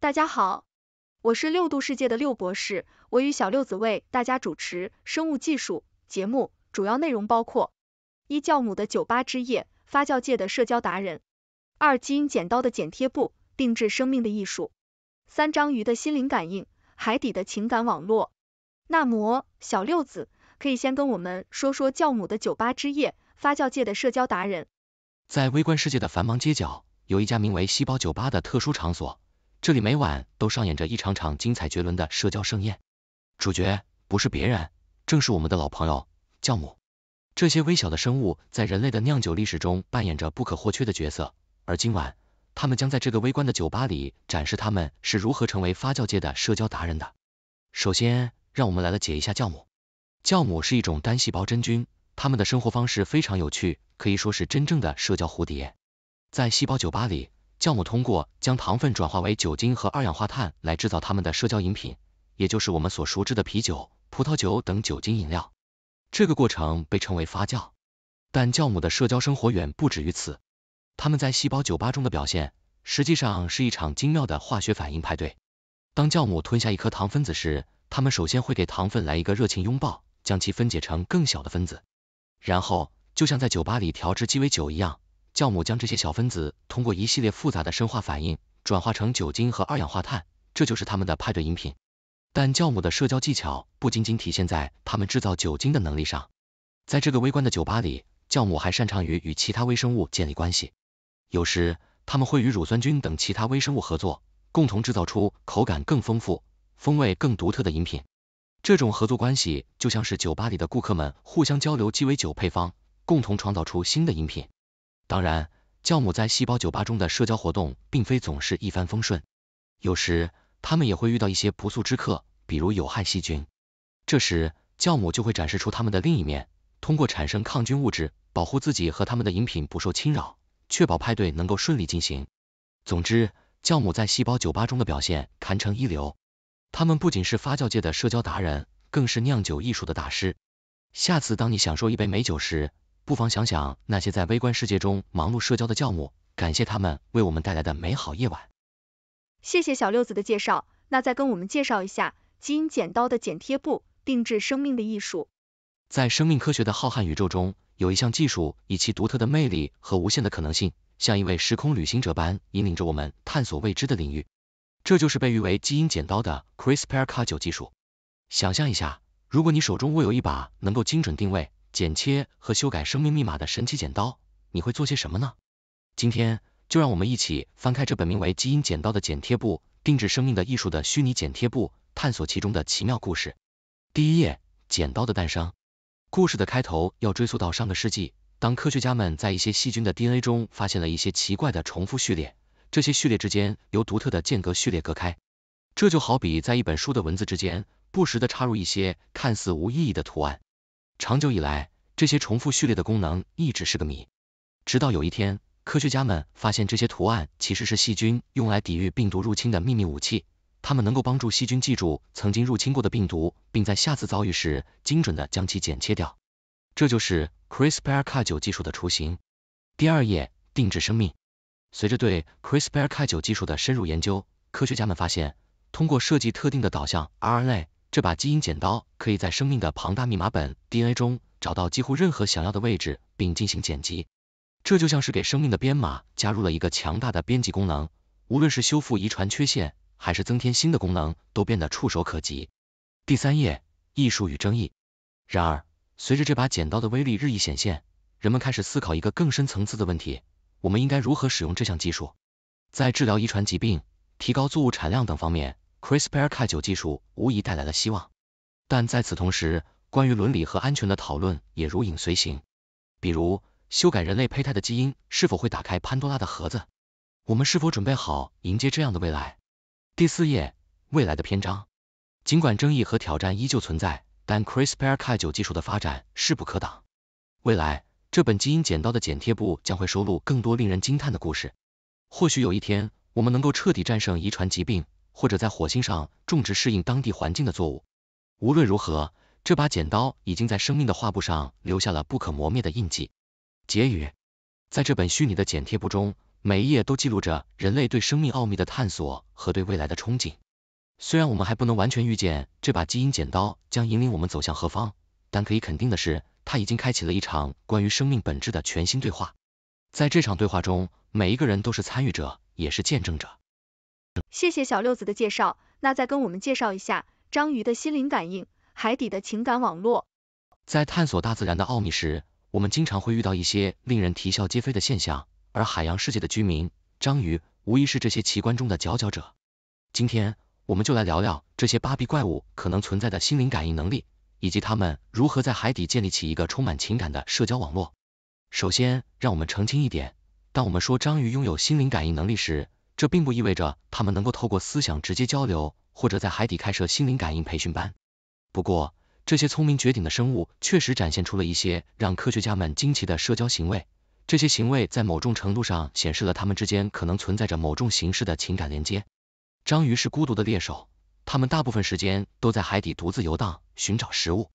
大家好，我是六度世界的六博士，我与小六子为大家主持生物技术节目，主要内容包括：一、酵母的酒吧之夜，发酵界的社交达人；二、基因剪刀的剪贴布，定制生命的艺术；三、章鱼的心灵感应，海底的情感网络。那么，小六子可以先跟我们说说酵母的酒吧之夜，发酵界的社交达人。在微观世界的繁忙街角，有一家名为细胞酒吧的特殊场所。这里每晚都上演着一场场精彩绝伦的社交盛宴，主角不是别人，正是我们的老朋友酵母。这些微小的生物在人类的酿酒历史中扮演着不可或缺的角色，而今晚，他们将在这个微观的酒吧里展示他们是如何成为发酵界的社交达人的。首先，让我们来了解一下酵母。酵母是一种单细胞真菌，它们的生活方式非常有趣，可以说是真正的社交蝴蝶。在细胞酒吧里。酵母通过将糖分转化为酒精和二氧化碳来制造他们的社交饮品，也就是我们所熟知的啤酒、葡萄酒等酒精饮料。这个过程被称为发酵。但酵母的社交生活远不止于此，它们在细胞酒吧中的表现实际上是一场精妙的化学反应派对。当酵母吞下一颗糖分子时，它们首先会给糖分来一个热情拥抱，将其分解成更小的分子，然后就像在酒吧里调制鸡尾酒一样。酵母将这些小分子通过一系列复杂的生化反应转化成酒精和二氧化碳，这就是他们的派对饮品。但酵母的社交技巧不仅仅体现在他们制造酒精的能力上，在这个微观的酒吧里，酵母还擅长于与其他微生物建立关系。有时他们会与乳酸菌等其他微生物合作，共同制造出口感更丰富、风味更独特的饮品。这种合作关系就像是酒吧里的顾客们互相交流鸡尾酒配方，共同创造出新的饮品。当然，酵母在细胞酒吧中的社交活动并非总是一帆风顺，有时他们也会遇到一些不速之客，比如有害细菌。这时，酵母就会展示出他们的另一面，通过产生抗菌物质，保护自己和他们的饮品不受侵扰，确保派对能够顺利进行。总之，酵母在细胞酒吧中的表现堪称一流，他们不仅是发酵界的社交达人，更是酿酒艺术的大师。下次当你享受一杯美酒时，不妨想想那些在微观世界中忙碌社交的酵母，感谢他们为我们带来的美好夜晚。谢谢小六子的介绍，那再跟我们介绍一下基因剪刀的剪贴布，定制生命的艺术。在生命科学的浩瀚宇宙中，有一项技术以其独特的魅力和无限的可能性，像一位时空旅行者般引领着我们探索未知的领域。这就是被誉为基因剪刀的 CRISPR-Cas9 技术。想象一下，如果你手中握有一把能够精准定位，剪切和修改生命密码的神奇剪刀，你会做些什么呢？今天就让我们一起翻开这本名为《基因剪刀》的剪贴簿，定制生命的艺术的虚拟剪贴簿，探索其中的奇妙故事。第一页，剪刀的诞生。故事的开头要追溯到上个世纪，当科学家们在一些细菌的 DNA 中发现了一些奇怪的重复序列，这些序列之间由独特的间隔序列隔开，这就好比在一本书的文字之间，不时地插入一些看似无意义的图案。长久以来，这些重复序列的功能一直是个谜。直到有一天，科学家们发现这些图案其实是细菌用来抵御病毒入侵的秘密武器。它们能够帮助细菌记住曾经入侵过的病毒，并在下次遭遇时精准的将其剪切掉。这就是 CRISPR-Cas9 技术的雏形。第二页，定制生命。随着对 CRISPR-Cas9 技术的深入研究，科学家们发现，通过设计特定的导向 RNA。这把基因剪刀可以在生命的庞大密码本 DNA 中找到几乎任何想要的位置，并进行剪辑。这就像是给生命的编码加入了一个强大的编辑功能，无论是修复遗传缺陷，还是增添新的功能，都变得触手可及。第三页，艺术与争议。然而，随着这把剪刀的威力日益显现，人们开始思考一个更深层次的问题：我们应该如何使用这项技术？在治疗遗传疾病、提高作物产量等方面。CRISPR-Cas9 技术无疑带来了希望，但在此同时，关于伦理和安全的讨论也如影随形。比如，修改人类胚胎的基因是否会打开潘多拉的盒子？我们是否准备好迎接这样的未来？第四页，未来的篇章。尽管争议和挑战依旧存在，但 CRISPR-Cas9 技术的发展势不可挡。未来，这本基因剪刀的剪贴簿将会收录更多令人惊叹的故事。或许有一天，我们能够彻底战胜遗传疾病。或者在火星上种植适应当地环境的作物。无论如何，这把剪刀已经在生命的画布上留下了不可磨灭的印记。结语，在这本虚拟的剪贴簿中，每一页都记录着人类对生命奥秘的探索和对未来的憧憬。虽然我们还不能完全预见这把基因剪刀将引领我们走向何方，但可以肯定的是，它已经开启了一场关于生命本质的全新对话。在这场对话中，每一个人都是参与者，也是见证者。谢谢小六子的介绍，那再跟我们介绍一下章鱼的心灵感应，海底的情感网络。在探索大自然的奥秘时，我们经常会遇到一些令人啼笑皆非的现象，而海洋世界的居民，章鱼无疑是这些奇观中的佼佼者。今天，我们就来聊聊这些芭比怪物可能存在的心灵感应能力，以及他们如何在海底建立起一个充满情感的社交网络。首先，让我们澄清一点，当我们说章鱼拥有心灵感应能力时，这并不意味着他们能够透过思想直接交流，或者在海底开设心灵感应培训班。不过，这些聪明绝顶的生物确实展现出了一些让科学家们惊奇的社交行为。这些行为在某种程度上显示了它们之间可能存在着某种形式的情感连接。章鱼是孤独的猎手，它们大部分时间都在海底独自游荡寻找食物。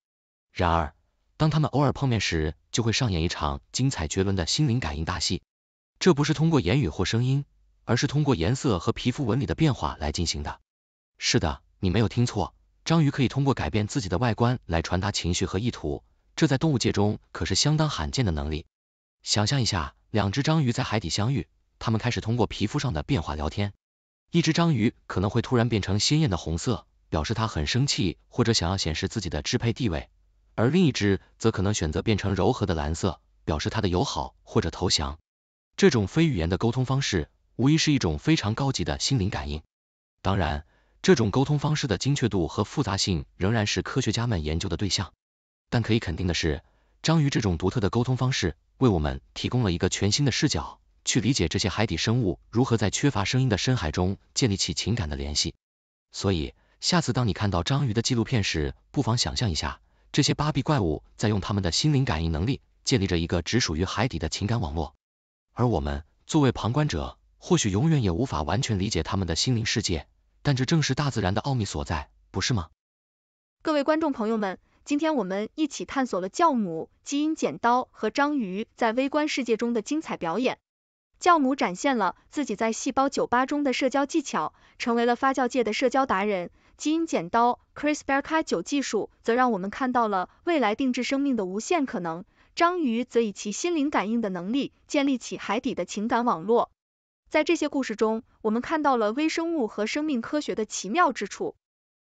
然而，当它们偶尔碰面时，就会上演一场精彩绝伦的心灵感应大戏。这不是通过言语或声音。而是通过颜色和皮肤纹理的变化来进行的。是的，你没有听错，章鱼可以通过改变自己的外观来传达情绪和意图，这在动物界中可是相当罕见的能力。想象一下，两只章鱼在海底相遇，它们开始通过皮肤上的变化聊天。一只章鱼可能会突然变成鲜艳的红色，表示它很生气或者想要显示自己的支配地位，而另一只则可能选择变成柔和的蓝色，表示它的友好或者投降。这种非语言的沟通方式。无疑是一种非常高级的心灵感应。当然，这种沟通方式的精确度和复杂性仍然是科学家们研究的对象。但可以肯定的是，章鱼这种独特的沟通方式为我们提供了一个全新的视角，去理解这些海底生物如何在缺乏声音的深海中建立起情感的联系。所以，下次当你看到章鱼的纪录片时，不妨想象一下，这些芭比怪物在用它们的心灵感应能力，建立着一个只属于海底的情感网络。而我们作为旁观者。或许永远也无法完全理解它们的心灵世界，但这正是大自然的奥秘所在，不是吗？各位观众朋友们，今天我们一起探索了酵母、基因剪刀和章鱼在微观世界中的精彩表演。酵母展现了自己在细胞酒吧中的社交技巧，成为了发酵界的社交达人。基因剪刀 CRISPR-Cas9 技术则让我们看到了未来定制生命的无限可能。章鱼则以其心灵感应的能力，建立起海底的情感网络。在这些故事中，我们看到了微生物和生命科学的奇妙之处。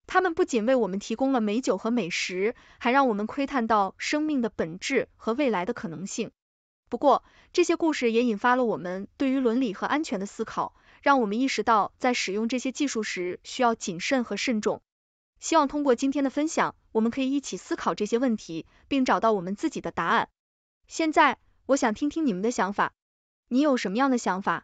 它们不仅为我们提供了美酒和美食，还让我们窥探到生命的本质和未来的可能性。不过，这些故事也引发了我们对于伦理和安全的思考，让我们意识到在使用这些技术时需要谨慎和慎重。希望通过今天的分享，我们可以一起思考这些问题，并找到我们自己的答案。现在，我想听听你们的想法，你有什么样的想法？